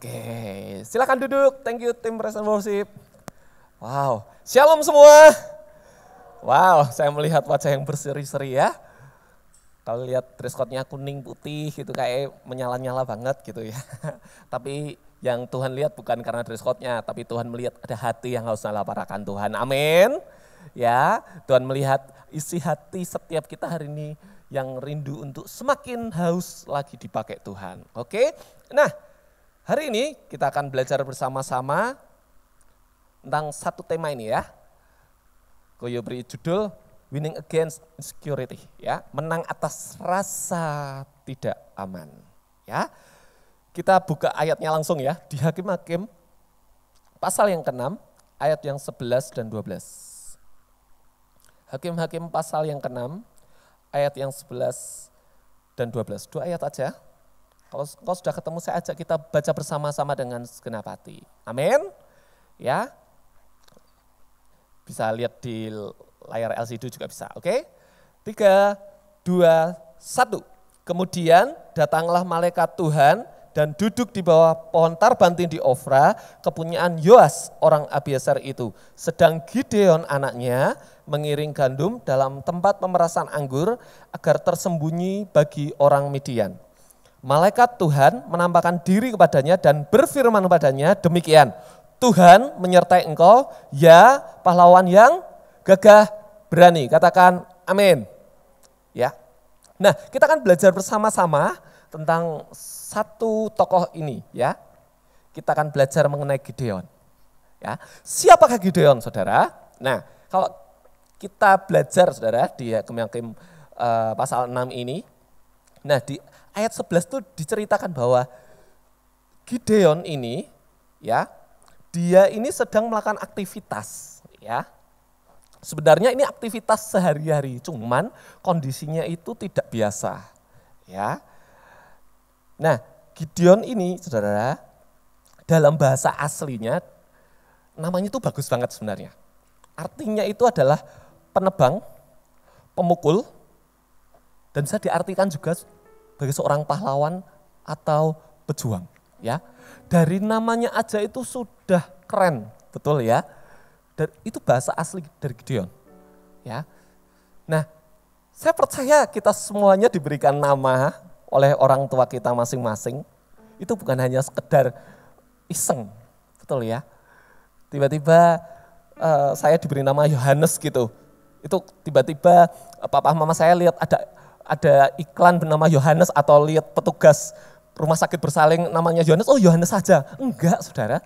Oke, silakan duduk. Thank you tim Present Worship. Wow, shalom semua. Wow, saya melihat wajah yang berseri-seri ya. Kalau lihat dress code-nya kuning putih gitu kayak menyala-nyala banget gitu ya. Tapi yang Tuhan lihat bukan karena dress code-nya, tapi Tuhan melihat ada hati yang harus laparakan Tuhan. Amin. Ya, Tuhan melihat isi hati setiap kita hari ini yang rindu untuk semakin haus lagi dipakai Tuhan. Oke? Nah, Hari ini kita akan belajar bersama-sama tentang satu tema ini ya. Koyo beri judul Winning Against Insecurity ya, menang atas rasa tidak aman ya. Kita buka ayatnya langsung ya di Hakim-hakim pasal yang ke-6 ayat yang 11 dan 12. Hakim-hakim pasal yang ke-6 ayat yang 11 dan 12. Dua ayat aja. Kalau kau sudah ketemu saya ajak kita baca bersama-sama dengan segenap hati. Amin. Ya. Bisa lihat di layar LCD juga bisa, oke? Okay? Tiga, dua, satu. Kemudian datanglah malaikat Tuhan dan duduk di bawah pohon tarbantin di Ofra, kepunyaan Yoas orang Abiasar itu. Sedang Gideon anaknya mengiring gandum dalam tempat pemerasan anggur agar tersembunyi bagi orang Midian. Malaikat Tuhan menampakkan diri kepadanya dan berfirman kepadanya demikian. Tuhan menyertai engkau, ya pahlawan yang gagah berani. Katakan amin. Ya. Nah, kita akan belajar bersama-sama tentang satu tokoh ini ya. Kita akan belajar mengenai Gideon. Ya. Siapakah Gideon, Saudara? Nah, kalau kita belajar Saudara di Kemyakim uh, eh, pasal 6 ini. Nah, di ayat 11 itu diceritakan bahwa Gideon ini ya, dia ini sedang melakukan aktivitas ya. Sebenarnya ini aktivitas sehari-hari, cuman kondisinya itu tidak biasa ya. Nah, Gideon ini Saudara dalam bahasa aslinya namanya itu bagus banget sebenarnya. Artinya itu adalah penebang, pemukul, dan bisa diartikan juga sebagai seorang pahlawan atau pejuang, ya. Dari namanya aja itu sudah keren, betul ya. Dan itu bahasa asli dari Gideon. Ya. Nah, saya percaya kita semuanya diberikan nama oleh orang tua kita masing-masing. Itu bukan hanya sekedar iseng, betul ya. Tiba-tiba uh, saya diberi nama Yohanes gitu. Itu tiba-tiba eh, papa mama saya lihat ada ada iklan bernama Yohanes atau lihat petugas rumah sakit bersaling namanya Yohanes, oh Yohanes saja. Enggak, saudara.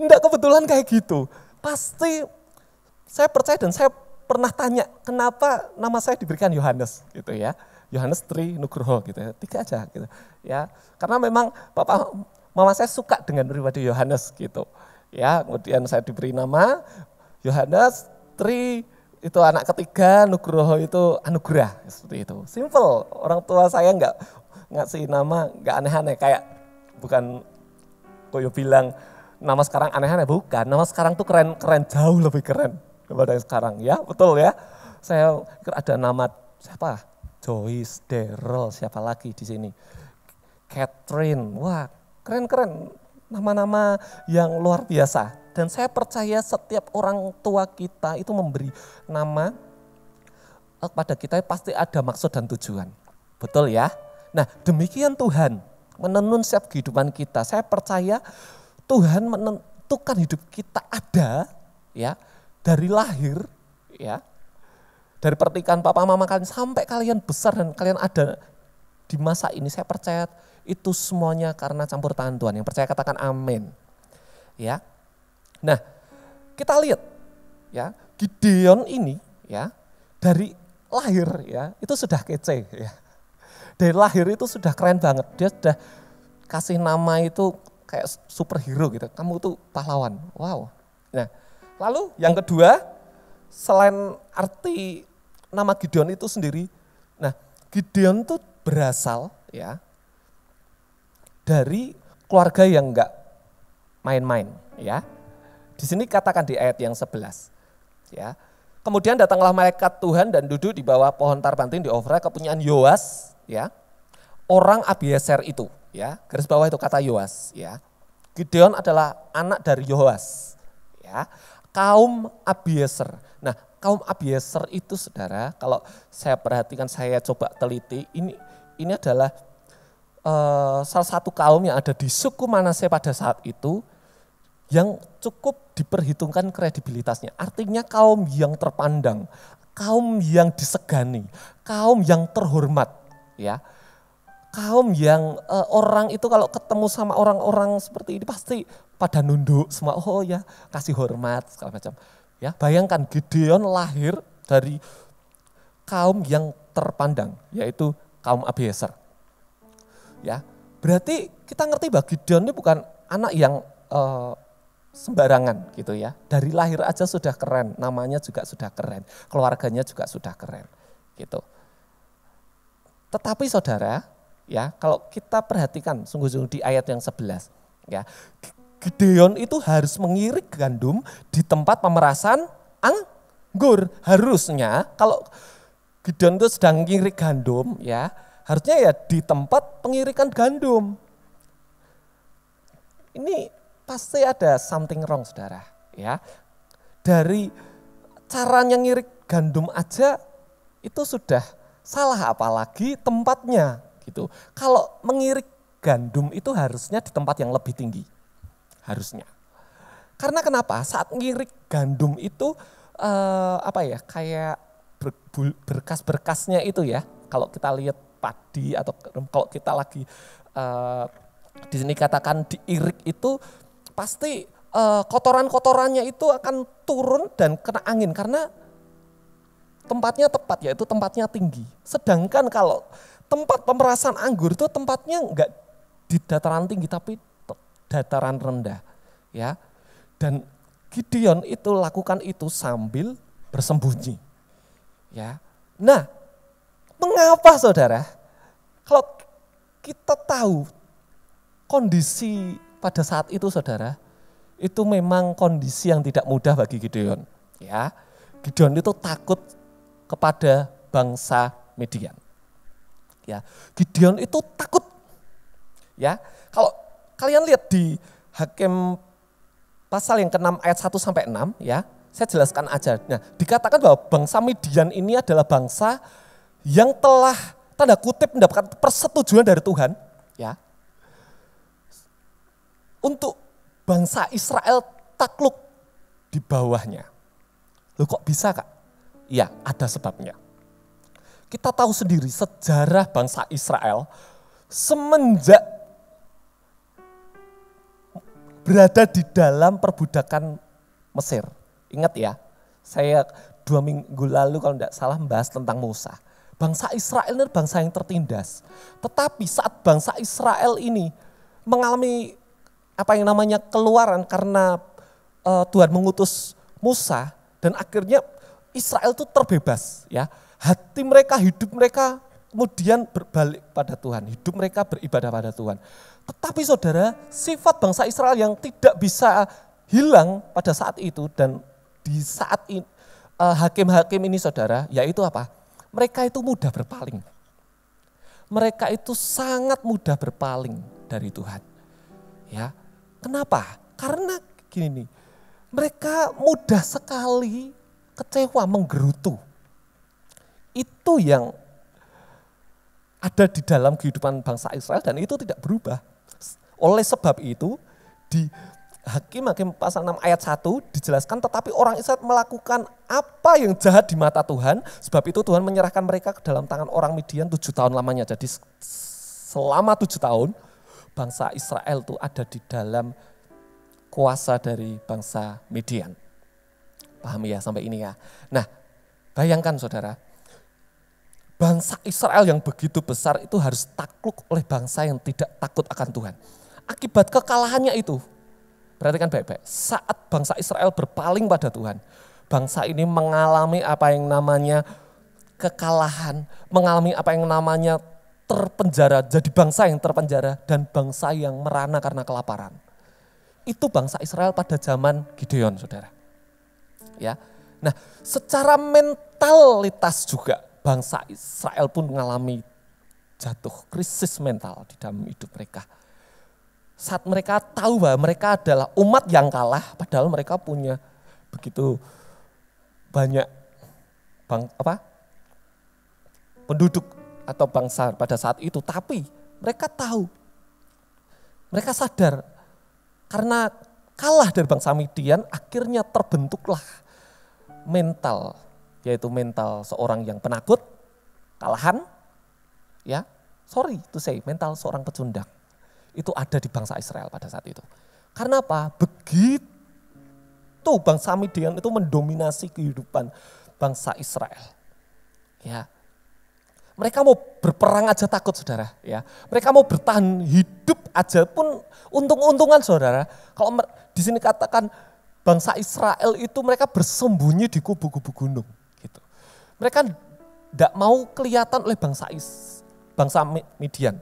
Enggak kebetulan kayak gitu. Pasti saya percaya dan saya pernah tanya, kenapa nama saya diberikan Yohanes gitu ya. Yohanes Tri Nugroho gitu ya. Tiga aja gitu. Ya, karena memang Bapak mama saya suka dengan pribadi Yohanes gitu. Ya, kemudian saya diberi nama Yohanes Tri itu anak ketiga Nugroho itu anugerah seperti itu. Simple. Orang tua saya nggak ngasih nama nggak aneh-aneh kayak bukan koyo bilang nama sekarang aneh-aneh bukan. Nama sekarang tuh keren-keren jauh lebih keren daripada yang sekarang ya. Betul ya. Saya ada nama siapa? Joyce, Daryl, siapa lagi di sini? Catherine. Wah, keren-keren. Nama-nama yang luar biasa. Dan saya percaya setiap orang tua kita itu memberi nama eh, kepada kita pasti ada maksud dan tujuan. Betul ya? Nah demikian Tuhan menenun setiap kehidupan kita. Saya percaya Tuhan menentukan hidup kita ada ya dari lahir ya dari pertikaan papa mama kalian sampai kalian besar dan kalian ada di masa ini saya percaya itu semuanya karena campur tangan Tuhan. Yang percaya katakan amin. Ya. Nah, kita lihat ya, Gideon ini ya dari lahir ya, itu sudah kece ya. Dari lahir itu sudah keren banget. Dia sudah kasih nama itu kayak superhero gitu. Kamu tuh pahlawan. Wow. Nah, lalu yang kedua selain arti nama Gideon itu sendiri, nah Gideon tuh berasal ya dari keluarga yang enggak main-main ya di sini katakan di ayat yang 11. Ya. Kemudian datanglah malaikat Tuhan dan duduk di bawah pohon tarbantin di Ofra kepunyaan Yoas, ya. Orang Abiezer itu, ya. Garis bawah itu kata Yoas, ya. Gideon adalah anak dari Yoas, ya. Kaum Abiezer. Nah, kaum Abiezer itu saudara, kalau saya perhatikan saya coba teliti, ini ini adalah uh, salah satu kaum yang ada di suku Manase pada saat itu yang cukup diperhitungkan kredibilitasnya. Artinya kaum yang terpandang, kaum yang disegani, kaum yang terhormat, ya. Kaum yang eh, orang itu kalau ketemu sama orang-orang seperti ini pasti pada nunduk semua. Oh ya, kasih hormat segala macam. Ya, bayangkan Gideon lahir dari kaum yang terpandang, yaitu kaum Abieser. Ya, berarti kita ngerti bahwa Gideon ini bukan anak yang uh, sembarangan gitu ya. Dari lahir aja sudah keren, namanya juga sudah keren, keluarganya juga sudah keren gitu. Tetapi saudara, ya kalau kita perhatikan sungguh-sungguh di ayat yang 11 ya. Gideon itu harus mengirik gandum di tempat pemerasan anggur. Harusnya kalau Gideon itu sedang mengirik gandum ya, harusnya ya di tempat pengirikan gandum. Ini pasti ada something wrong saudara. Ya, dari caranya ngirik gandum aja itu sudah salah apalagi tempatnya gitu. Kalau mengirik gandum itu harusnya di tempat yang lebih tinggi. Harusnya. Karena kenapa? Saat ngirik gandum itu eh, apa ya? Kayak berkas-berkasnya itu ya. Kalau kita lihat padi atau kalau kita lagi eh, di sini katakan diirik itu pasti uh, kotoran-kotorannya itu akan turun dan kena angin karena tempatnya tepat yaitu tempatnya tinggi. Sedangkan kalau tempat pemerasan anggur itu tempatnya enggak di dataran tinggi tapi dataran rendah ya. Dan Gideon itu lakukan itu sambil bersembunyi. Ya. Nah, mengapa Saudara? Kalau kita tahu kondisi pada saat itu saudara, itu memang kondisi yang tidak mudah bagi Gideon. Ya, Gideon itu takut kepada bangsa Midian. Ya, Gideon itu takut. Ya, kalau kalian lihat di Hakim pasal yang ke-6 ayat 1 sampai 6 ya, saya jelaskan aja. Nah, dikatakan bahwa bangsa Midian ini adalah bangsa yang telah tanda kutip mendapatkan persetujuan dari Tuhan, ya untuk bangsa Israel takluk di bawahnya. lo kok bisa kak? Ya ada sebabnya. Kita tahu sendiri sejarah bangsa Israel semenjak berada di dalam perbudakan Mesir. Ingat ya, saya dua minggu lalu kalau tidak salah membahas tentang Musa. Bangsa Israel ini bangsa yang tertindas. Tetapi saat bangsa Israel ini mengalami apa yang namanya keluaran karena uh, Tuhan mengutus Musa dan akhirnya Israel itu terbebas ya. Hati mereka, hidup mereka kemudian berbalik pada Tuhan, hidup mereka beribadah pada Tuhan. Tetapi saudara, sifat bangsa Israel yang tidak bisa hilang pada saat itu dan di saat ini eh, hakim-hakim ini saudara, yaitu apa? Mereka itu mudah berpaling. Mereka itu sangat mudah berpaling dari Tuhan. Ya, Kenapa? Karena gini nih, mereka mudah sekali kecewa, menggerutu. Itu yang ada di dalam kehidupan bangsa Israel dan itu tidak berubah. Oleh sebab itu di Hakim Hakim pasal 6 ayat 1 dijelaskan tetapi orang Israel melakukan apa yang jahat di mata Tuhan sebab itu Tuhan menyerahkan mereka ke dalam tangan orang Midian tujuh tahun lamanya. Jadi selama tujuh tahun bangsa Israel itu ada di dalam kuasa dari bangsa Midian. Paham ya sampai ini ya. Nah, bayangkan saudara, bangsa Israel yang begitu besar itu harus takluk oleh bangsa yang tidak takut akan Tuhan. Akibat kekalahannya itu, perhatikan baik-baik, saat bangsa Israel berpaling pada Tuhan, bangsa ini mengalami apa yang namanya kekalahan, mengalami apa yang namanya terpenjara, jadi bangsa yang terpenjara dan bangsa yang merana karena kelaparan. Itu bangsa Israel pada zaman Gideon, saudara. Ya, nah secara mentalitas juga bangsa Israel pun mengalami jatuh krisis mental di dalam hidup mereka. Saat mereka tahu bahwa mereka adalah umat yang kalah, padahal mereka punya begitu banyak bang apa penduduk atau bangsa pada saat itu, tapi mereka tahu. Mereka sadar karena kalah dari bangsa Midian akhirnya terbentuklah mental yaitu mental seorang yang penakut, kalahan ya. Sorry to say, mental seorang pecundang. Itu ada di bangsa Israel pada saat itu. Karena apa? Begitu bangsa Midian itu mendominasi kehidupan bangsa Israel. Ya, mereka mau berperang aja takut saudara. ya. Mereka mau bertahan hidup aja pun untung-untungan saudara. Kalau di sini katakan bangsa Israel itu mereka bersembunyi di kubu-kubu gunung. Gitu. Mereka tidak mau kelihatan oleh bangsa Is, bangsa Midian.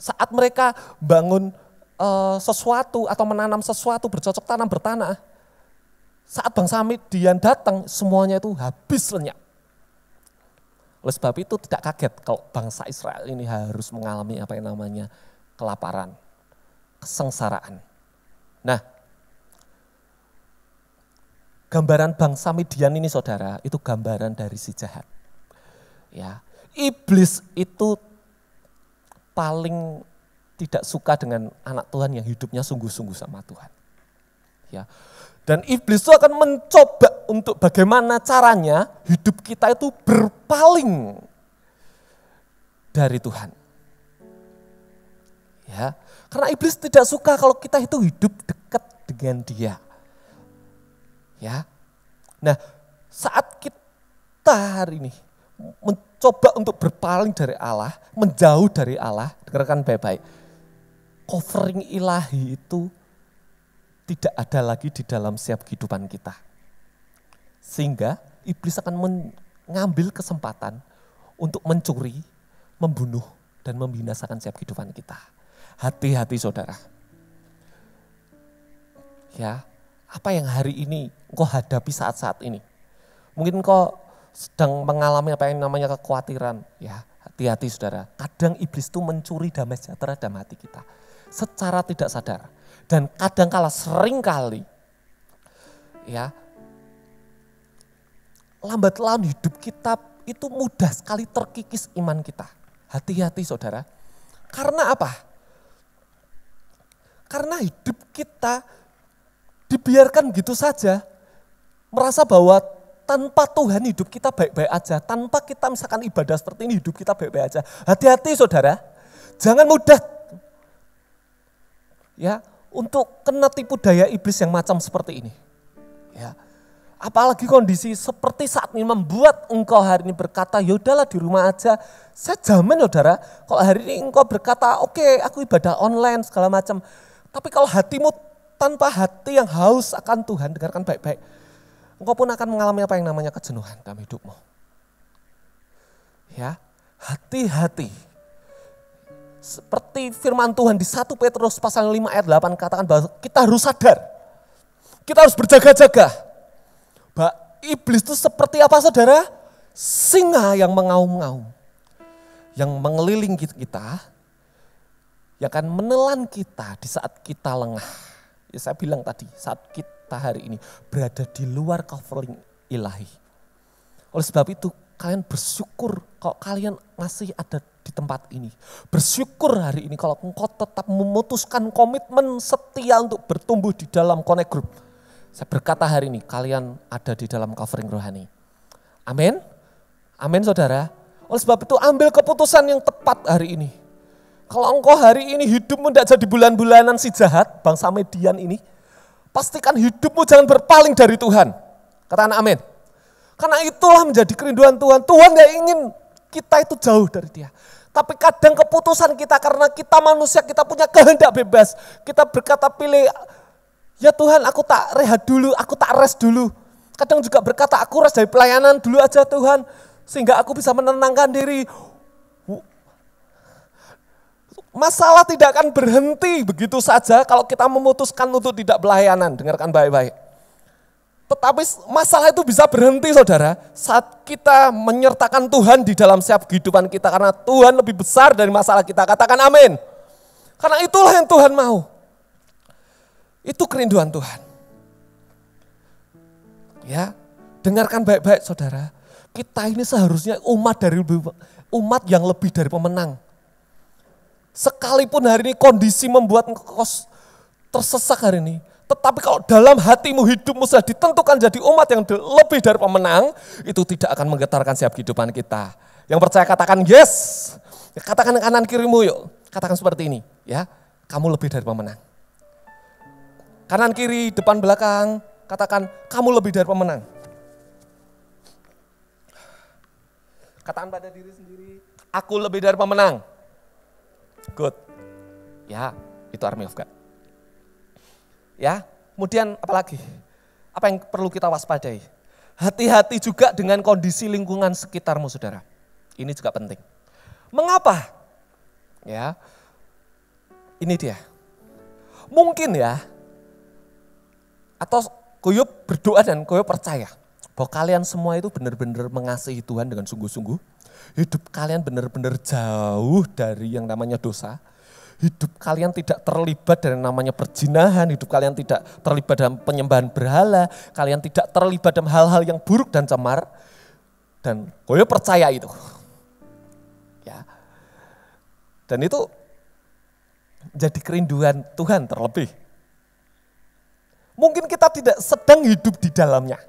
Saat mereka bangun uh, sesuatu atau menanam sesuatu bercocok tanam bertanah, saat bangsa Midian datang semuanya itu habis lenyap oleh sebab itu tidak kaget kalau bangsa Israel ini harus mengalami apa yang namanya kelaparan, kesengsaraan. Nah, gambaran bangsa Midian ini saudara, itu gambaran dari si jahat. Ya, iblis itu paling tidak suka dengan anak Tuhan yang hidupnya sungguh-sungguh sama Tuhan. Ya. Dan iblis itu akan mencoba untuk bagaimana caranya hidup kita itu berpaling dari Tuhan. Ya, karena iblis tidak suka kalau kita itu hidup dekat dengan dia. Ya. Nah, saat kita hari ini mencoba untuk berpaling dari Allah, menjauh dari Allah, dengarkan baik-baik. Covering ilahi itu tidak ada lagi di dalam setiap kehidupan kita. Sehingga iblis akan mengambil kesempatan untuk mencuri, membunuh, dan membinasakan setiap kehidupan kita. Hati-hati saudara. Ya, apa yang hari ini kau hadapi saat-saat ini? Mungkin kau sedang mengalami apa yang namanya kekhawatiran. Ya, hati-hati saudara. Kadang iblis itu mencuri damai sejahtera dalam hati kita. Secara tidak sadar dan kadangkala seringkali ya lambat laun hidup kita itu mudah sekali terkikis iman kita. Hati-hati saudara. Karena apa? Karena hidup kita dibiarkan gitu saja. Merasa bahwa tanpa Tuhan hidup kita baik-baik aja. Tanpa kita misalkan ibadah seperti ini hidup kita baik-baik aja. Hati-hati saudara. Jangan mudah ya untuk kena tipu daya iblis yang macam seperti ini. Ya. Apalagi kondisi seperti saat ini membuat engkau hari ini berkata, yaudahlah di rumah aja. Saya jamin saudara, kalau hari ini engkau berkata, oke okay, aku ibadah online segala macam. Tapi kalau hatimu tanpa hati yang haus akan Tuhan, dengarkan baik-baik. Engkau pun akan mengalami apa yang namanya kejenuhan dalam hidupmu. Ya, hati-hati seperti firman Tuhan di 1 Petrus pasal 5 ayat 8 katakan bahwa kita harus sadar. Kita harus berjaga-jaga. Bahwa iblis itu seperti apa saudara? Singa yang mengaum-ngaum. Yang mengeliling kita. Yang akan menelan kita di saat kita lengah. Ya saya bilang tadi, saat kita hari ini berada di luar covering ilahi. Oleh sebab itu kalian bersyukur kalau kalian masih ada di tempat ini. Bersyukur hari ini kalau engkau tetap memutuskan komitmen setia untuk bertumbuh di dalam connect group. Saya berkata hari ini kalian ada di dalam covering rohani. Amin. Amin saudara. Oleh sebab itu ambil keputusan yang tepat hari ini. Kalau engkau hari ini hidupmu tidak jadi bulan-bulanan si jahat, bangsa median ini, pastikan hidupmu jangan berpaling dari Tuhan. Kata anak amin. Karena itulah menjadi kerinduan Tuhan. Tuhan tidak ingin kita itu jauh dari dia. Tapi kadang keputusan kita karena kita manusia, kita punya kehendak bebas. Kita berkata pilih, ya Tuhan aku tak rehat dulu, aku tak rest dulu. Kadang juga berkata aku rest dari pelayanan dulu aja Tuhan. Sehingga aku bisa menenangkan diri. Masalah tidak akan berhenti begitu saja kalau kita memutuskan untuk tidak pelayanan. Dengarkan baik-baik tetapi masalah itu bisa berhenti saudara saat kita menyertakan Tuhan di dalam setiap kehidupan kita karena Tuhan lebih besar dari masalah kita. Katakan amin. Karena itulah yang Tuhan mau. Itu kerinduan Tuhan. Ya, dengarkan baik-baik saudara. Kita ini seharusnya umat dari umat yang lebih dari pemenang. Sekalipun hari ini kondisi membuat kos tersesak hari ini, tetapi kalau dalam hatimu hidupmu sudah ditentukan jadi umat yang lebih dari pemenang, itu tidak akan menggetarkan siap kehidupan kita. Yang percaya katakan yes. Ya, katakan kanan kirimu yuk. Katakan seperti ini ya. Kamu lebih dari pemenang. Kanan kiri, depan belakang, katakan kamu lebih dari pemenang. Katakan pada diri sendiri, aku lebih dari pemenang. Good. Ya, itu army of God. Ya, kemudian apalagi? Apa yang perlu kita waspadai? Hati-hati juga dengan kondisi lingkungan sekitarmu, saudara. Ini juga penting. Mengapa? Ya, ini dia. Mungkin ya, atau Koyub berdoa dan Koyub percaya bahwa kalian semua itu benar-benar mengasihi Tuhan dengan sungguh-sungguh. Hidup kalian benar-benar jauh dari yang namanya dosa hidup kalian tidak terlibat dari namanya perjinahan, hidup kalian tidak terlibat dalam penyembahan berhala, kalian tidak terlibat dalam hal-hal yang buruk dan cemar, dan koyo percaya itu. Ya. Dan itu jadi kerinduan Tuhan terlebih. Mungkin kita tidak sedang hidup di dalamnya.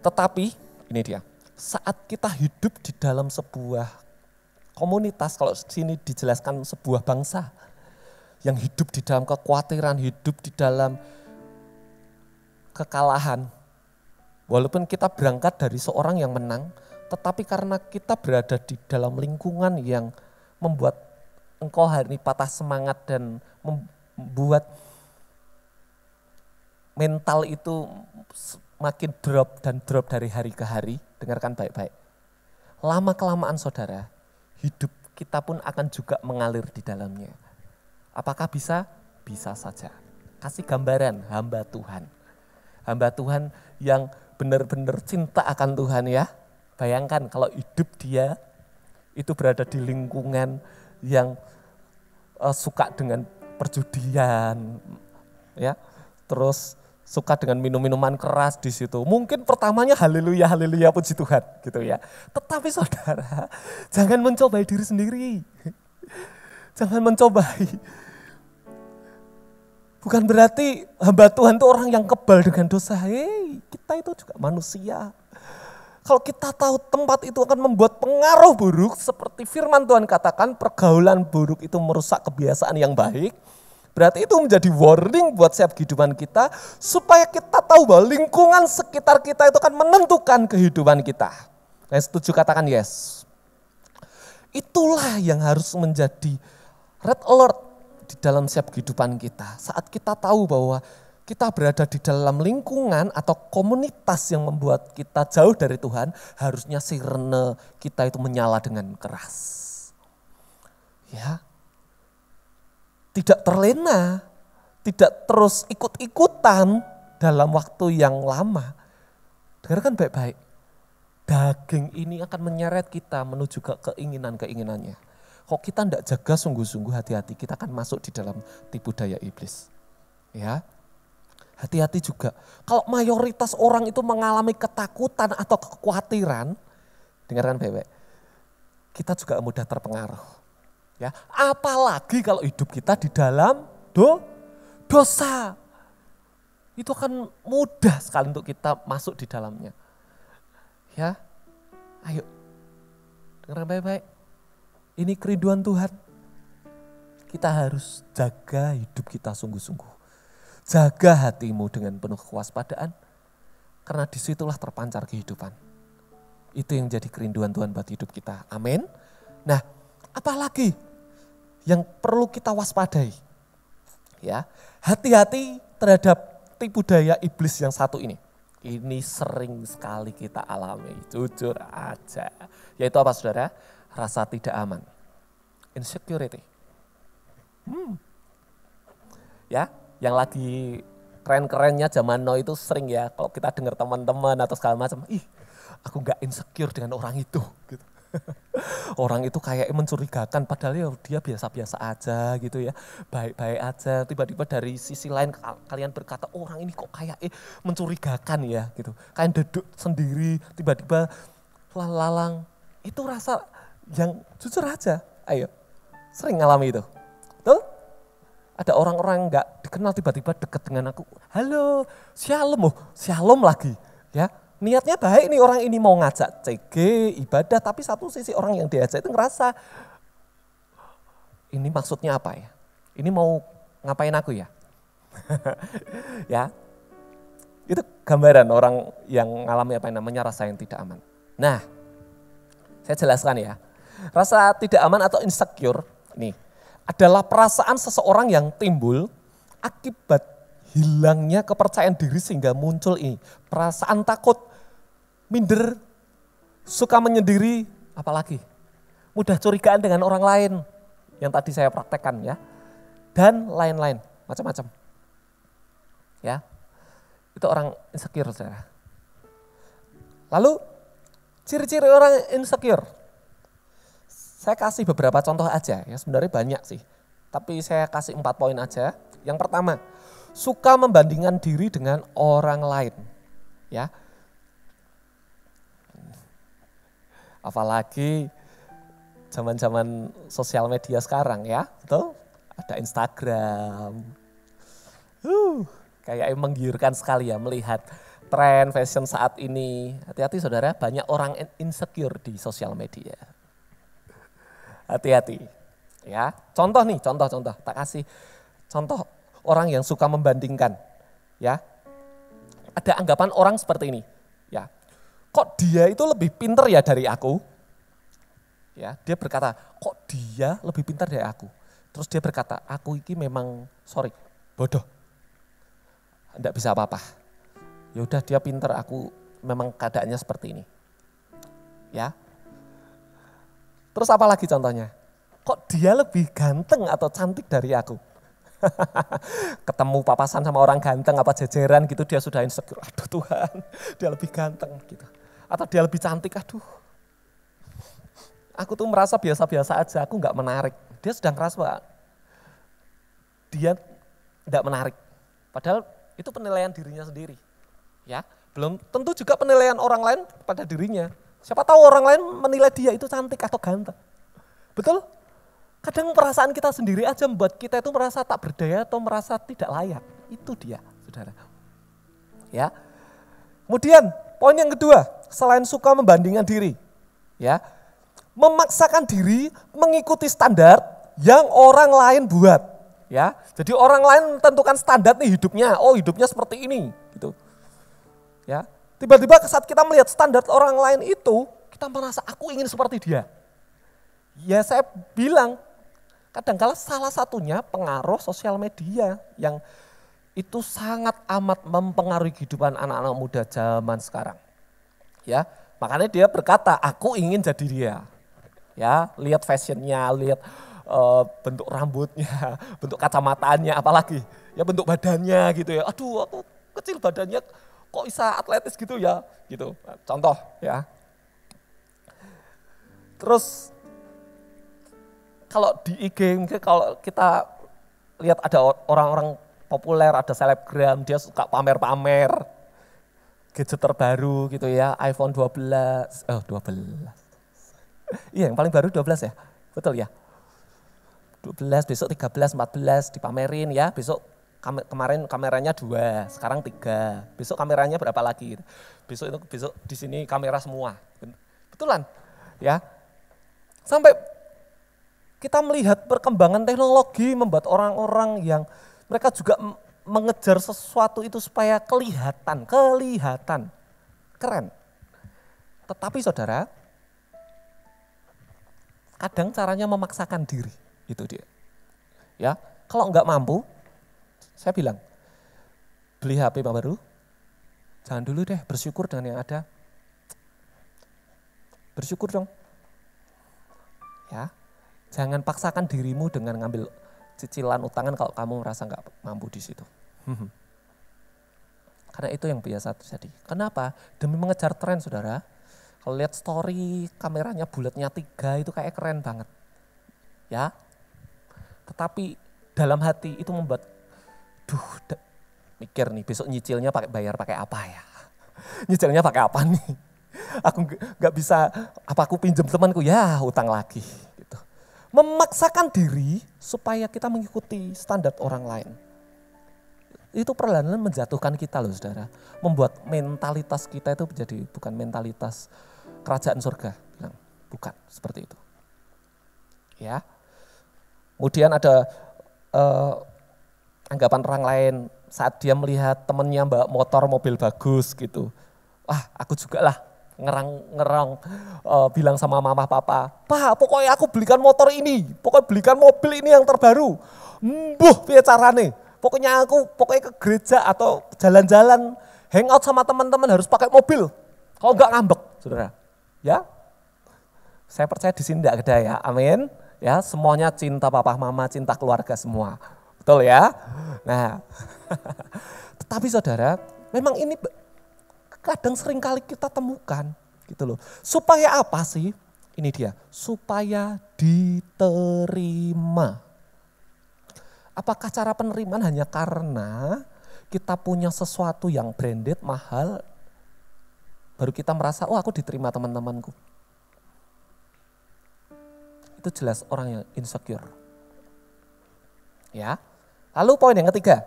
Tetapi ini dia, saat kita hidup di dalam sebuah komunitas, kalau sini dijelaskan sebuah bangsa yang hidup di dalam kekhawatiran, hidup di dalam kekalahan. Walaupun kita berangkat dari seorang yang menang, tetapi karena kita berada di dalam lingkungan yang membuat engkau hari ini patah semangat dan membuat mental itu makin drop dan drop dari hari ke hari, dengarkan baik-baik. Lama-kelamaan saudara, hidup kita pun akan juga mengalir di dalamnya. Apakah bisa? Bisa saja. Kasih gambaran hamba Tuhan. Hamba Tuhan yang benar-benar cinta akan Tuhan ya. Bayangkan kalau hidup dia itu berada di lingkungan yang eh, suka dengan perjudian ya. Terus suka dengan minum-minuman keras di situ. Mungkin pertamanya haleluya haleluya puji Tuhan gitu ya. Tetapi saudara, jangan mencobai diri sendiri. Jangan mencobai. Bukan berarti hamba Tuhan itu orang yang kebal dengan dosa. Hei, kita itu juga manusia. Kalau kita tahu tempat itu akan membuat pengaruh buruk, seperti firman Tuhan katakan, pergaulan buruk itu merusak kebiasaan yang baik Berarti itu menjadi warning buat setiap kehidupan kita supaya kita tahu bahwa lingkungan sekitar kita itu akan menentukan kehidupan kita. Yang setuju katakan yes. Itulah yang harus menjadi red alert di dalam setiap kehidupan kita. Saat kita tahu bahwa kita berada di dalam lingkungan atau komunitas yang membuat kita jauh dari Tuhan, harusnya sirene kita itu menyala dengan keras. Ya, tidak terlena, tidak terus ikut-ikutan dalam waktu yang lama. Dengarkan baik-baik. Daging ini akan menyeret kita menuju ke keinginan-keinginannya. Kok kita tidak jaga sungguh-sungguh hati-hati, kita akan masuk di dalam tipu daya iblis. Ya, Hati-hati juga. Kalau mayoritas orang itu mengalami ketakutan atau kekhawatiran, dengarkan bebek, kita juga mudah terpengaruh Ya, apalagi kalau hidup kita di dalam do, dosa. Itu akan mudah sekali untuk kita masuk di dalamnya. Ya. Ayo. Dengar baik-baik. Ini kerinduan Tuhan. Kita harus jaga hidup kita sungguh-sungguh. Jaga hatimu dengan penuh kewaspadaan. Karena disitulah terpancar kehidupan. Itu yang jadi kerinduan Tuhan buat hidup kita. Amin. Nah, apalagi yang perlu kita waspadai. Ya, hati-hati terhadap tipu daya iblis yang satu ini. Ini sering sekali kita alami, jujur aja. Yaitu apa saudara? Rasa tidak aman. Insecurity. Hmm. Ya, yang lagi keren-kerennya zaman now itu sering ya. Kalau kita dengar teman-teman atau segala macam, ih aku nggak insecure dengan orang itu. Gitu orang itu kayak mencurigakan padahal ya dia biasa-biasa aja gitu ya baik-baik aja tiba-tiba dari sisi lain kalian berkata orang ini kok kayak eh, mencurigakan ya gitu kalian duduk sendiri tiba-tiba lalang itu rasa yang jujur aja ayo sering ngalami itu tuh ada orang-orang nggak dikenal tiba-tiba deket dengan aku halo shalom oh shalom lagi ya niatnya baik nih orang ini mau ngajak CG, ibadah, tapi satu sisi orang yang diajak itu ngerasa ini maksudnya apa ya? Ini mau ngapain aku ya? ya. Itu gambaran orang yang mengalami apa yang namanya rasa yang tidak aman. Nah, saya jelaskan ya. Rasa tidak aman atau insecure nih adalah perasaan seseorang yang timbul akibat hilangnya kepercayaan diri sehingga muncul ini perasaan takut minder, suka menyendiri, apalagi mudah curigaan dengan orang lain yang tadi saya praktekkan ya. Dan lain-lain, macam-macam. Ya. Itu orang insecure, saya. Lalu ciri-ciri orang insecure. Saya kasih beberapa contoh aja ya, sebenarnya banyak sih. Tapi saya kasih empat poin aja. Yang pertama, suka membandingkan diri dengan orang lain. Ya, Apalagi zaman-zaman sosial media sekarang ya, betul? Ada Instagram. Uh, kayak menggiurkan sekali ya melihat tren fashion saat ini. Hati-hati saudara, banyak orang insecure di sosial media. Hati-hati. Ya, contoh nih, contoh-contoh. Tak kasih contoh orang yang suka membandingkan. Ya, ada anggapan orang seperti ini kok dia itu lebih pinter ya dari aku? Ya, dia berkata, kok dia lebih pintar dari aku? Terus dia berkata, aku ini memang sorry, bodoh. Tidak bisa apa-apa. Ya udah dia pinter, aku memang keadaannya seperti ini. Ya. Terus apa lagi contohnya? Kok dia lebih ganteng atau cantik dari aku? Ketemu papasan sama orang ganteng apa jejeran gitu dia sudah insecure. Aduh Tuhan, dia lebih ganteng gitu atau dia lebih cantik, aduh. Aku tuh merasa biasa-biasa aja, aku nggak menarik. Dia sedang keras, Pak. Dia nggak menarik. Padahal itu penilaian dirinya sendiri. Ya, belum tentu juga penilaian orang lain pada dirinya. Siapa tahu orang lain menilai dia itu cantik atau ganteng. Betul? Kadang perasaan kita sendiri aja membuat kita itu merasa tak berdaya atau merasa tidak layak. Itu dia, saudara. Ya. Kemudian poin yang kedua, selain suka membandingkan diri. Ya. Memaksakan diri mengikuti standar yang orang lain buat. Ya. Jadi orang lain tentukan standar nih hidupnya. Oh, hidupnya seperti ini gitu. Ya. Tiba-tiba saat kita melihat standar orang lain itu, kita merasa aku ingin seperti dia. Ya saya bilang, kadangkala salah satunya pengaruh sosial media yang itu sangat amat mempengaruhi kehidupan anak-anak muda zaman sekarang ya. Makanya dia berkata, aku ingin jadi dia. Ya, lihat fashionnya, lihat uh, bentuk rambutnya, bentuk kacamatanya, apalagi ya bentuk badannya gitu ya. Aduh, aku kecil badannya kok bisa atletis gitu ya, gitu. Nah, contoh ya. Terus kalau di IG mungkin kalau kita lihat ada orang-orang populer, ada selebgram, dia suka pamer-pamer, gadget terbaru gitu ya, iPhone 12, oh 12. Iya, yang paling baru 12 ya. Betul ya? 12, besok 13, 14 dipamerin ya. Besok kemarin kameranya dua, sekarang tiga. Besok kameranya berapa lagi? Gitu. Besok itu besok di sini kamera semua. Betulan, ya. Sampai kita melihat perkembangan teknologi membuat orang-orang yang mereka juga mengejar sesuatu itu supaya kelihatan, kelihatan. Keren. Tetapi saudara, kadang caranya memaksakan diri. Itu dia. Ya, kalau nggak mampu, saya bilang, beli HP baru, jangan dulu deh, bersyukur dengan yang ada. Bersyukur dong. Ya, jangan paksakan dirimu dengan ngambil cicilan utangan kalau kamu merasa nggak mampu di situ. Mhm. Karena itu yang biasa terjadi. Kenapa? Demi mengejar tren, saudara. Kalau lihat story kameranya bulatnya tiga itu kayak keren banget, ya. Tetapi dalam hati itu membuat, duh, da- mikir nih besok nyicilnya pakai bayar pakai apa ya? nyicilnya pakai apa nih? Aku nggak bisa, apa aku pinjam temanku ya utang lagi memaksakan diri supaya kita mengikuti standar orang lain. Itu perlahan-lahan menjatuhkan kita loh saudara. Membuat mentalitas kita itu menjadi bukan mentalitas kerajaan surga. bukan, seperti itu. Ya, Kemudian ada eh, anggapan orang lain saat dia melihat temennya mbak motor mobil bagus gitu. Wah aku juga lah ngerang ngerang uh, bilang sama mama papa, "Pak, pokoknya aku belikan motor ini, pokoknya belikan mobil ini yang terbaru." Mbuh, piye carane? Pokoknya aku pokoknya ke gereja atau jalan-jalan hangout sama teman-teman harus pakai mobil. Kalau nggak ngambek, Saudara. Ya? Saya percaya di sini enggak ada ya. Amin. Ya, semuanya cinta papa mama, cinta keluarga semua. Betul ya? Nah. Tetapi Saudara, memang ini kadang seringkali kita temukan gitu loh. Supaya apa sih? Ini dia, supaya diterima. Apakah cara penerimaan hanya karena kita punya sesuatu yang branded, mahal, baru kita merasa, oh aku diterima teman-temanku. Itu jelas orang yang insecure. Ya, Lalu poin yang ketiga,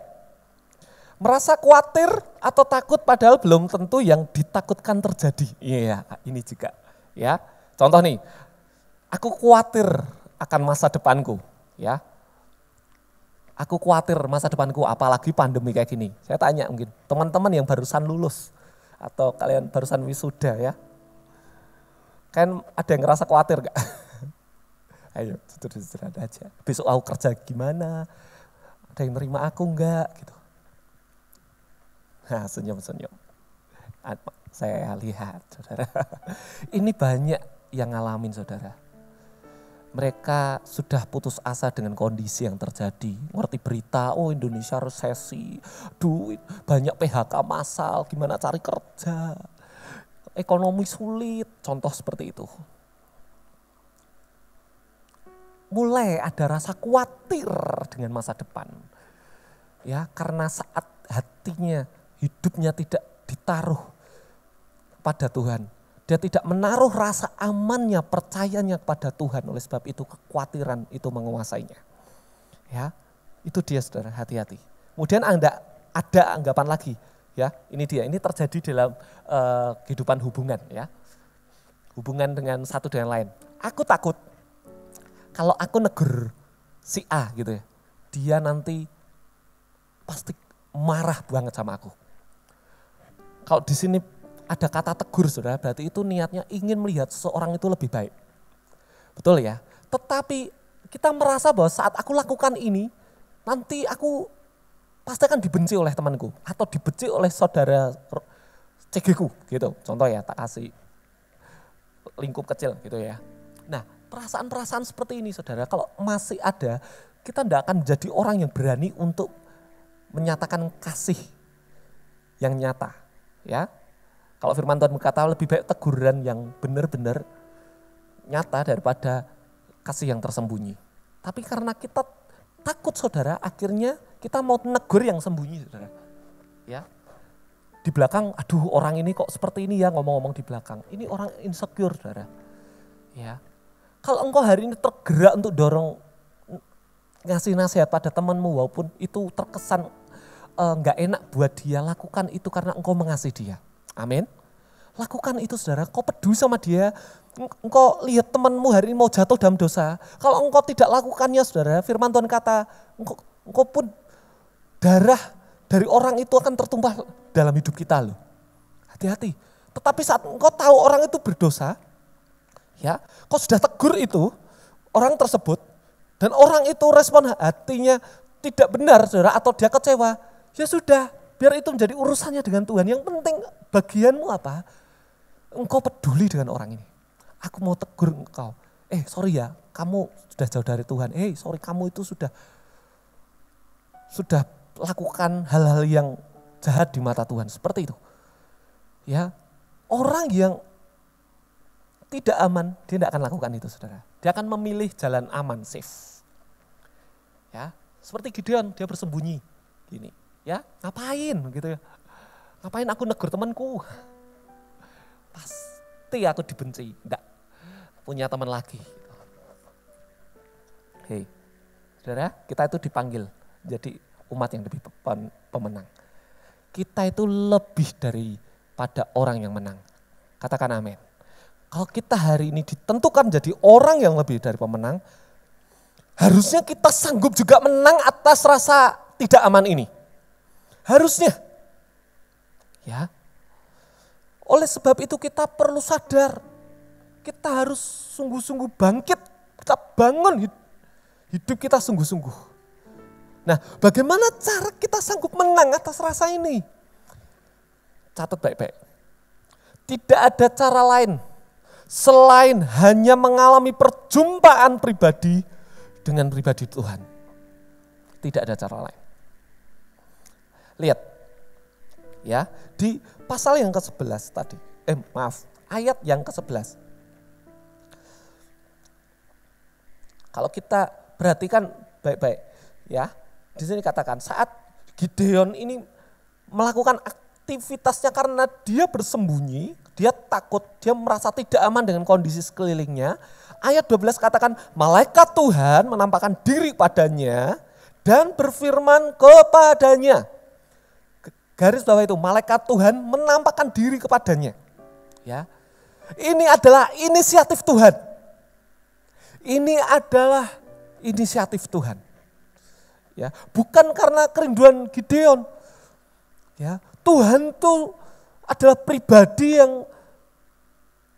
merasa khawatir atau takut padahal belum tentu yang ditakutkan terjadi. Iya, ini juga ya. Contoh nih, aku khawatir akan masa depanku, ya. Aku khawatir masa depanku apalagi pandemi kayak gini. Saya tanya mungkin teman-teman yang barusan lulus atau kalian barusan wisuda ya. Kan ada yang ngerasa khawatir gak? Ayo, jujur-jujuran aja. Besok aku kerja gimana? Ada yang nerima aku enggak gitu Nah, senyum-senyum. Saya lihat, saudara. Ini banyak yang ngalamin, saudara. Mereka sudah putus asa dengan kondisi yang terjadi. Ngerti berita, oh Indonesia resesi, duit, banyak PHK massal, gimana cari kerja, ekonomi sulit, contoh seperti itu. Mulai ada rasa khawatir dengan masa depan. Ya, karena saat hatinya hidupnya tidak ditaruh pada Tuhan. Dia tidak menaruh rasa amannya, percayanya kepada Tuhan. Oleh sebab itu kekhawatiran itu menguasainya. Ya, itu dia saudara, hati-hati. Kemudian Anda ada anggapan lagi, ya ini dia ini terjadi dalam uh, kehidupan hubungan ya hubungan dengan satu dengan lain aku takut kalau aku negur si A gitu ya dia nanti pasti marah banget sama aku kalau di sini ada kata tegur saudara, berarti itu niatnya ingin melihat seseorang itu lebih baik. Betul ya? Tetapi kita merasa bahwa saat aku lakukan ini, nanti aku pasti akan dibenci oleh temanku atau dibenci oleh saudara cegiku gitu. Contoh ya, tak kasih lingkup kecil gitu ya. Nah, perasaan-perasaan seperti ini saudara, kalau masih ada, kita tidak akan jadi orang yang berani untuk menyatakan kasih yang nyata Ya. Kalau firman Tuhan berkata lebih baik teguran yang benar-benar nyata daripada kasih yang tersembunyi. Tapi karena kita takut saudara, akhirnya kita mau negur yang sembunyi saudara. Ya, di belakang, aduh orang ini kok seperti ini ya ngomong-ngomong di belakang. Ini orang insecure, saudara. Ya, kalau engkau hari ini tergerak untuk dorong ngasih nasihat pada temanmu, walaupun itu terkesan Eh, nggak enak buat dia lakukan itu karena engkau mengasihi dia. Amin. Lakukan itu saudara, engkau peduli sama dia. Engkau lihat temanmu hari ini mau jatuh dalam dosa. Kalau engkau tidak lakukannya saudara, firman Tuhan kata, engkau, engkau pun darah dari orang itu akan tertumpah dalam hidup kita loh. Hati-hati. Tetapi saat engkau tahu orang itu berdosa, ya, kau sudah tegur itu orang tersebut, dan orang itu respon hatinya tidak benar saudara atau dia kecewa, Ya sudah, biar itu menjadi urusannya dengan Tuhan. Yang penting bagianmu apa? Engkau peduli dengan orang ini. Aku mau tegur engkau. Eh sorry ya, kamu sudah jauh dari Tuhan. Eh sorry, kamu itu sudah sudah lakukan hal-hal yang jahat di mata Tuhan. Seperti itu. Ya, orang yang tidak aman, dia tidak akan lakukan itu, saudara. Dia akan memilih jalan aman, safe. Ya, seperti Gideon, dia bersembunyi. Gini, Ya, ngapain gitu ya. Ngapain aku negur temanku? Pasti aku dibenci, enggak punya teman lagi. Hei, saudara, kita itu dipanggil jadi umat yang lebih pemenang. Kita itu lebih dari pada orang yang menang. Katakan amin. Kalau kita hari ini ditentukan jadi orang yang lebih dari pemenang, harusnya kita sanggup juga menang atas rasa tidak aman ini. Harusnya. Ya. Oleh sebab itu kita perlu sadar. Kita harus sungguh-sungguh bangkit. Kita bangun hidup kita sungguh-sungguh. Nah, bagaimana cara kita sanggup menang atas rasa ini? Catat baik-baik. Tidak ada cara lain selain hanya mengalami perjumpaan pribadi dengan pribadi Tuhan. Tidak ada cara lain. Lihat. Ya, di pasal yang ke-11 tadi. Eh, maaf, ayat yang ke-11. Kalau kita perhatikan baik-baik, ya. Di sini katakan saat Gideon ini melakukan aktivitasnya karena dia bersembunyi, dia takut, dia merasa tidak aman dengan kondisi sekelilingnya. Ayat 12 katakan malaikat Tuhan menampakkan diri padanya dan berfirman kepadanya. Garis bawah itu malaikat Tuhan menampakkan diri kepadanya. Ya. Ini adalah inisiatif Tuhan. Ini adalah inisiatif Tuhan. Ya, bukan karena kerinduan Gideon. Ya, Tuhan itu adalah pribadi yang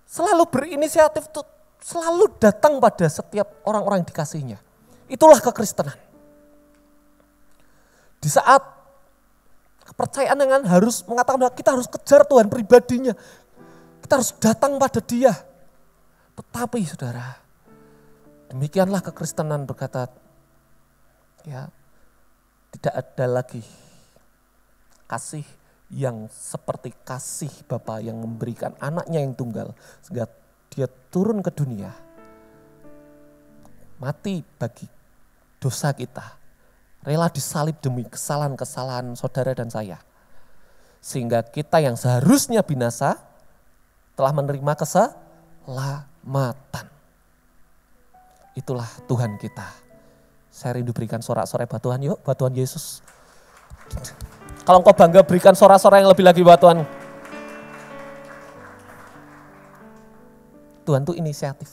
selalu berinisiatif tuh selalu datang pada setiap orang-orang yang dikasihnya. Itulah kekristenan. Di saat Kepercayaan dengan harus mengatakan bahwa kita harus kejar Tuhan pribadinya. Kita harus datang pada dia. Tetapi saudara, demikianlah kekristenan berkata, ya tidak ada lagi kasih yang seperti kasih Bapa yang memberikan anaknya yang tunggal sehingga dia turun ke dunia mati bagi dosa kita rela disalib demi kesalahan-kesalahan saudara dan saya. Sehingga kita yang seharusnya binasa telah menerima keselamatan. Itulah Tuhan kita. Saya rindu berikan sorak-sorai buat Tuhan yuk, buat Tuhan Yesus. Kalau engkau bangga berikan sorak-sorai yang lebih lagi buat Tuhan. Tuhan itu inisiatif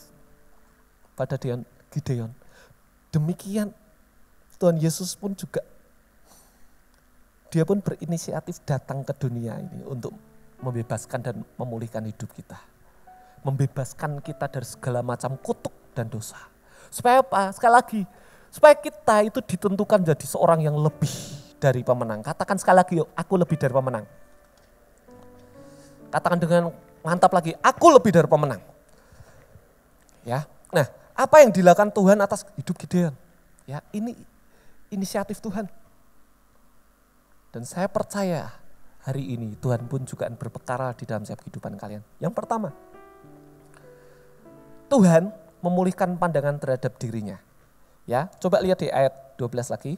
pada Dion Gideon. Demikian Tuhan Yesus pun juga dia pun berinisiatif datang ke dunia ini untuk membebaskan dan memulihkan hidup kita. Membebaskan kita dari segala macam kutuk dan dosa. Supaya apa? Sekali lagi, supaya kita itu ditentukan jadi seorang yang lebih dari pemenang. Katakan sekali lagi, yuk, aku lebih dari pemenang. Katakan dengan mantap lagi, aku lebih dari pemenang. Ya. Nah, apa yang dilakukan Tuhan atas hidup Gideon? Ya, ini inisiatif Tuhan. Dan saya percaya hari ini Tuhan pun juga berpekara di dalam setiap kehidupan kalian. Yang pertama, Tuhan memulihkan pandangan terhadap dirinya. Ya, coba lihat di ayat 12 lagi.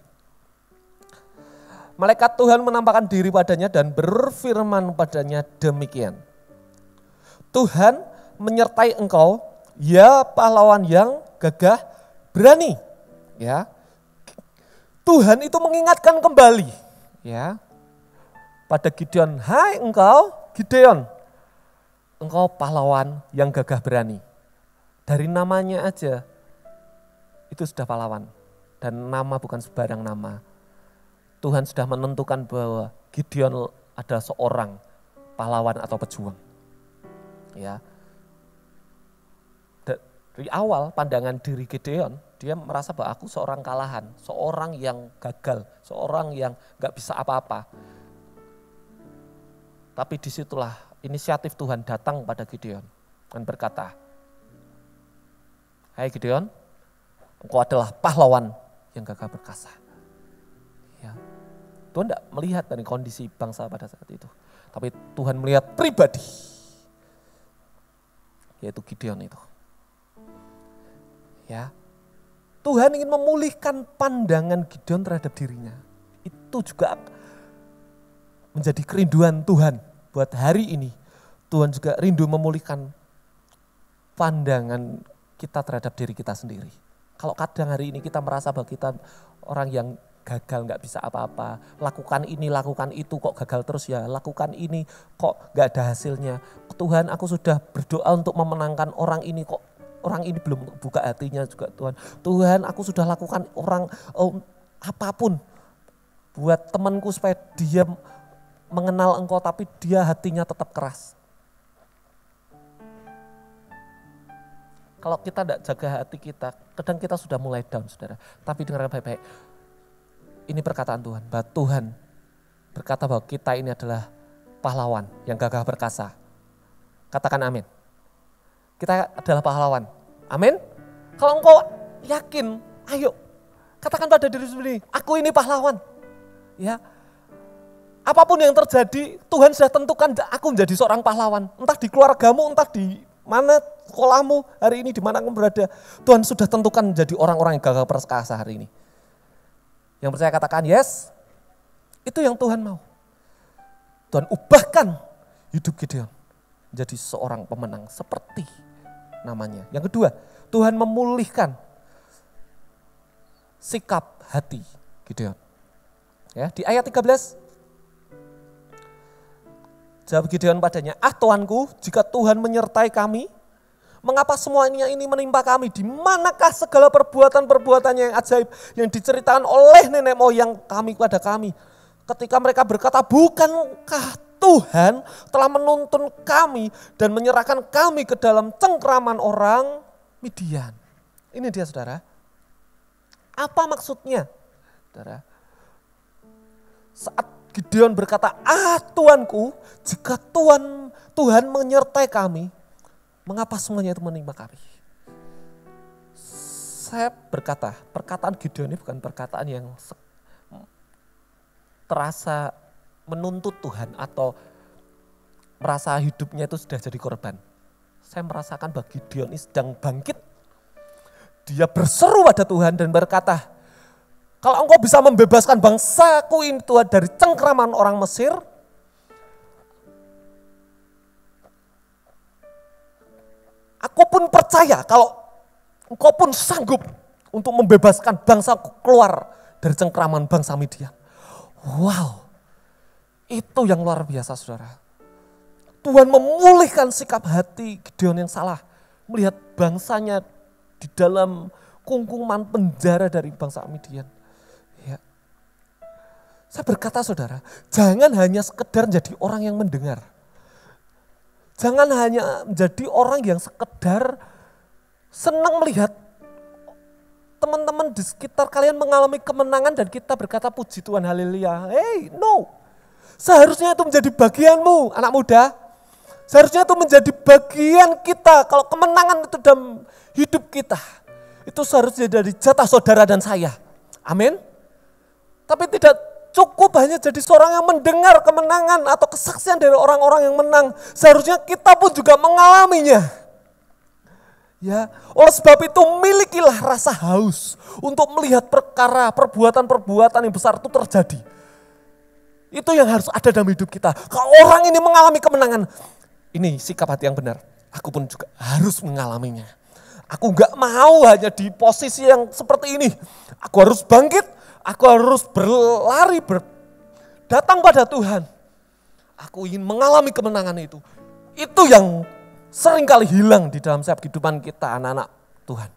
Malaikat Tuhan menampakkan diri padanya dan berfirman padanya demikian. Tuhan menyertai engkau, ya pahlawan yang gagah berani. Ya, Tuhan itu mengingatkan kembali ya pada Gideon, "Hai engkau, Gideon, engkau pahlawan yang gagah berani." Dari namanya aja itu sudah pahlawan dan nama bukan sebarang nama. Tuhan sudah menentukan bahwa Gideon adalah seorang pahlawan atau pejuang. Ya. Dari awal pandangan diri Gideon dia merasa bahwa aku seorang kalahan, seorang yang gagal, seorang yang gak bisa apa-apa. Tapi disitulah inisiatif Tuhan datang pada Gideon dan berkata, Hai Gideon, engkau adalah pahlawan yang gagah perkasa. Ya. Tuhan tidak melihat dari kondisi bangsa pada saat itu. Tapi Tuhan melihat pribadi, yaitu Gideon itu. Ya, Tuhan ingin memulihkan pandangan Gideon terhadap dirinya. Itu juga menjadi kerinduan Tuhan buat hari ini. Tuhan juga rindu memulihkan pandangan kita terhadap diri kita sendiri. Kalau kadang hari ini kita merasa bahwa kita orang yang gagal nggak bisa apa-apa. Lakukan ini, lakukan itu kok gagal terus ya. Lakukan ini kok nggak ada hasilnya. Tuhan aku sudah berdoa untuk memenangkan orang ini kok orang ini belum buka hatinya juga Tuhan. Tuhan aku sudah lakukan orang um, apapun buat temanku supaya dia mengenal engkau tapi dia hatinya tetap keras. Kalau kita tidak jaga hati kita, kadang kita sudah mulai down saudara. Tapi dengarkan baik-baik, ini perkataan Tuhan, bahwa Tuhan berkata bahwa kita ini adalah pahlawan yang gagah perkasa. Katakan amin. Kita adalah pahlawan Amin. Kalau engkau yakin, ayo katakan pada diri sendiri, aku ini pahlawan. Ya. Apapun yang terjadi, Tuhan sudah tentukan aku menjadi seorang pahlawan. Entah di keluargamu, entah di mana sekolahmu hari ini, di mana kamu berada. Tuhan sudah tentukan menjadi orang-orang yang gagal perkasa hari ini. Yang percaya katakan yes, itu yang Tuhan mau. Tuhan ubahkan hidup Gideon menjadi seorang pemenang seperti namanya. Yang kedua, Tuhan memulihkan sikap hati Gideon. Ya, di ayat 13 Jawab Gideon padanya, "Ah Tuanku, jika Tuhan menyertai kami, mengapa semuanya ini menimpa kami? Di manakah segala perbuatan-perbuatannya yang ajaib yang diceritakan oleh nenek moyang kami kepada kami?" Ketika mereka berkata, "Bukankah Tuhan telah menuntun kami dan menyerahkan kami ke dalam cengkraman orang Midian. Ini dia saudara. Apa maksudnya? Saudara, saat Gideon berkata, ah Tuanku, jika Tuhan Tuhan menyertai kami, mengapa semuanya itu menimpa kami? Saya berkata, perkataan Gideon ini bukan perkataan yang terasa menuntut Tuhan atau merasa hidupnya itu sudah jadi korban. Saya merasakan bagi Dion ini sedang bangkit. Dia berseru pada Tuhan dan berkata, kalau engkau bisa membebaskan bangsaku ini Tuhan dari cengkraman orang Mesir, aku pun percaya kalau engkau pun sanggup untuk membebaskan bangsa keluar dari cengkraman bangsa Midian. Wow, itu yang luar biasa saudara. Tuhan memulihkan sikap hati Gideon yang salah. Melihat bangsanya di dalam kungkungan penjara dari bangsa Midian. Ya. Saya berkata saudara, jangan hanya sekedar menjadi orang yang mendengar. Jangan hanya menjadi orang yang sekedar senang melihat teman-teman di sekitar kalian mengalami kemenangan dan kita berkata puji Tuhan haleluya. Hey, no. Seharusnya itu menjadi bagianmu, anak muda. Seharusnya itu menjadi bagian kita. Kalau kemenangan itu dalam hidup kita. Itu seharusnya dari jatah saudara dan saya. Amin. Tapi tidak cukup hanya jadi seorang yang mendengar kemenangan atau kesaksian dari orang-orang yang menang. Seharusnya kita pun juga mengalaminya. Ya, oleh sebab itu milikilah rasa haus untuk melihat perkara, perbuatan-perbuatan yang besar itu terjadi. Itu yang harus ada dalam hidup kita. Kalau orang ini mengalami kemenangan, ini sikap hati yang benar. Aku pun juga harus mengalaminya. Aku nggak mau hanya di posisi yang seperti ini. Aku harus bangkit, aku harus berlari, ber, datang pada Tuhan. Aku ingin mengalami kemenangan itu. Itu yang seringkali hilang di dalam setiap kehidupan kita anak-anak Tuhan.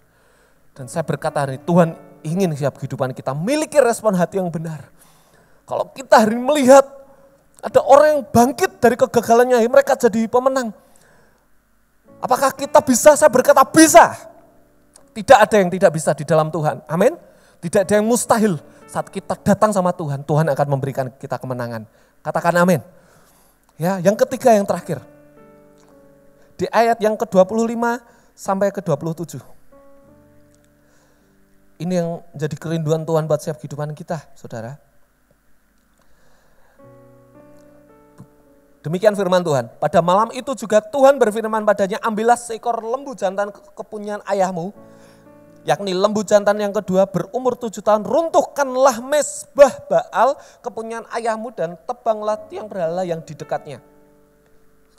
Dan saya berkata hari Tuhan ingin setiap kehidupan kita miliki respon hati yang benar. Kalau kita hari ini melihat ada orang yang bangkit dari kegagalannya, ya mereka jadi pemenang. Apakah kita bisa? Saya berkata bisa. Tidak ada yang tidak bisa di dalam Tuhan. Amin. Tidak ada yang mustahil. Saat kita datang sama Tuhan, Tuhan akan memberikan kita kemenangan. Katakan amin. Ya, yang ketiga yang terakhir. Di ayat yang ke-25 sampai ke-27. Ini yang jadi kerinduan Tuhan buat setiap kehidupan kita, Saudara Demikian firman Tuhan. Pada malam itu juga Tuhan berfirman padanya, ambillah seekor lembu jantan kepunyaan ayahmu, yakni lembu jantan yang kedua berumur tujuh tahun, runtuhkanlah mesbah Baal kepunyaan ayahmu dan tebanglah tiang berhala yang di dekatnya.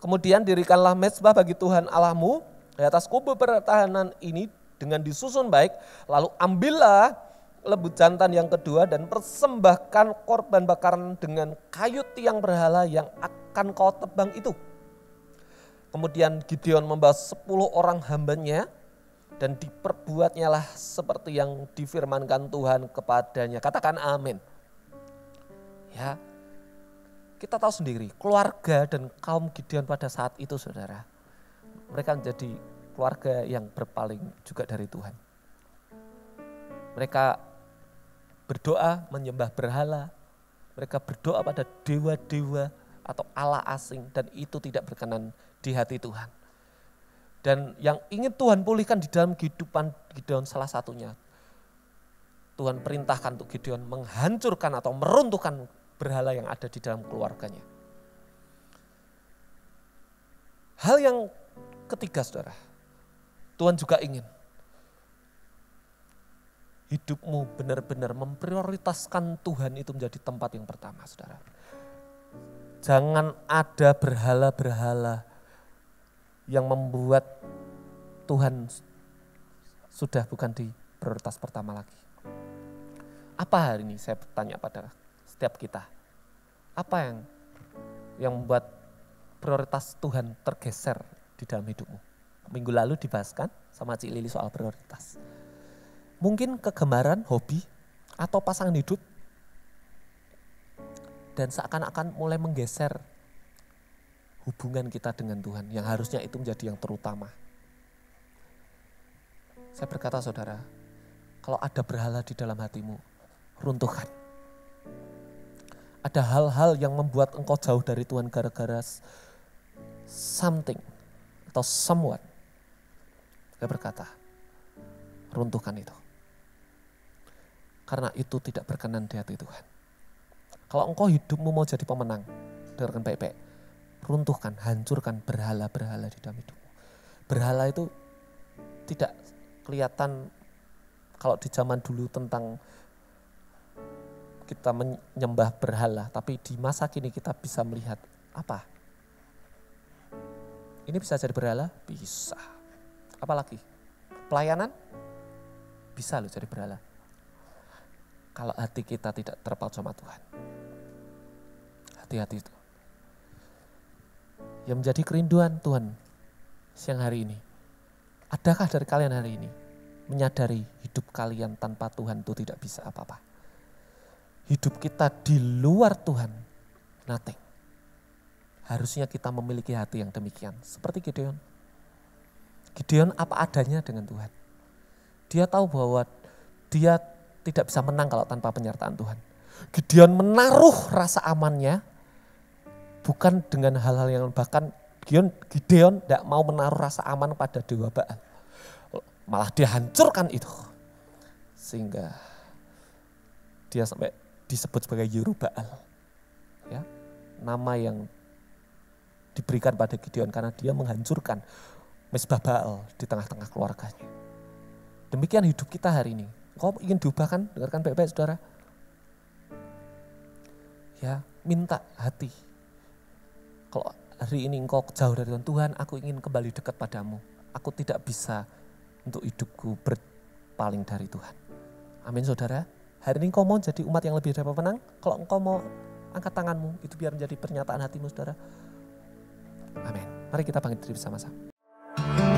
Kemudian dirikanlah mesbah bagi Tuhan Allahmu di atas kubu pertahanan ini dengan disusun baik, lalu ambillah lembut jantan yang kedua dan persembahkan korban bakaran dengan kayu tiang berhala yang akan kau tebang itu. Kemudian Gideon membawa sepuluh orang hambanya dan diperbuatnya lah seperti yang difirmankan Tuhan kepadanya. Katakan amin. Ya, kita tahu sendiri keluarga dan kaum Gideon pada saat itu saudara. Mereka menjadi keluarga yang berpaling juga dari Tuhan. Mereka berdoa menyembah berhala. Mereka berdoa pada dewa-dewa atau Allah asing dan itu tidak berkenan di hati Tuhan. Dan yang ingin Tuhan pulihkan di dalam kehidupan Gideon salah satunya. Tuhan perintahkan untuk Gideon menghancurkan atau meruntuhkan berhala yang ada di dalam keluarganya. Hal yang ketiga saudara, Tuhan juga ingin hidupmu benar-benar memprioritaskan Tuhan itu menjadi tempat yang pertama, saudara. Jangan ada berhala-berhala yang membuat Tuhan sudah bukan di prioritas pertama lagi. Apa hari ini saya bertanya pada setiap kita? Apa yang yang membuat prioritas Tuhan tergeser di dalam hidupmu? Minggu lalu dibahaskan sama Cik Lili soal prioritas mungkin kegemaran, hobi, atau pasangan hidup. Dan seakan-akan mulai menggeser hubungan kita dengan Tuhan yang harusnya itu menjadi yang terutama. Saya berkata saudara, kalau ada berhala di dalam hatimu, runtuhkan. Ada hal-hal yang membuat engkau jauh dari Tuhan gara-gara something atau someone. Saya berkata, runtuhkan itu. Karena itu tidak berkenan di hati Tuhan. Kalau engkau hidupmu mau jadi pemenang, dengarkan baik-baik. Runtuhkan, hancurkan berhala-berhala di dalam hidupmu. Berhala itu tidak kelihatan kalau di zaman dulu tentang kita menyembah berhala, tapi di masa kini kita bisa melihat apa? Ini bisa jadi berhala? Bisa. Apalagi? Pelayanan? Bisa loh jadi berhala kalau hati kita tidak terpaut sama Tuhan. Hati-hati itu. Yang menjadi kerinduan Tuhan siang hari ini. Adakah dari kalian hari ini menyadari hidup kalian tanpa Tuhan itu tidak bisa apa-apa? Hidup kita di luar Tuhan, nothing. Harusnya kita memiliki hati yang demikian. Seperti Gideon. Gideon apa adanya dengan Tuhan. Dia tahu bahwa dia tidak bisa menang kalau tanpa penyertaan Tuhan. Gideon menaruh rasa amannya bukan dengan hal-hal yang bahkan Gideon, Gideon tidak mau menaruh rasa aman pada Dewa Baal. Malah dia hancurkan itu. Sehingga dia sampai disebut sebagai Yerubaal. Ya, nama yang diberikan pada Gideon karena dia menghancurkan Mesbah Baal di tengah-tengah keluarganya. Demikian hidup kita hari ini. Kau ingin diubah kan? Dengarkan baik-baik saudara. Ya, minta hati. Kalau hari ini engkau jauh dari Tuhan, Tuhan aku ingin kembali dekat padamu. Aku tidak bisa untuk hidupku berpaling dari Tuhan. Amin saudara. Hari ini engkau mau jadi umat yang lebih dapat menang? Kalau engkau mau angkat tanganmu, itu biar menjadi pernyataan hatimu saudara. Amin. Mari kita bangkit diri bersama-sama.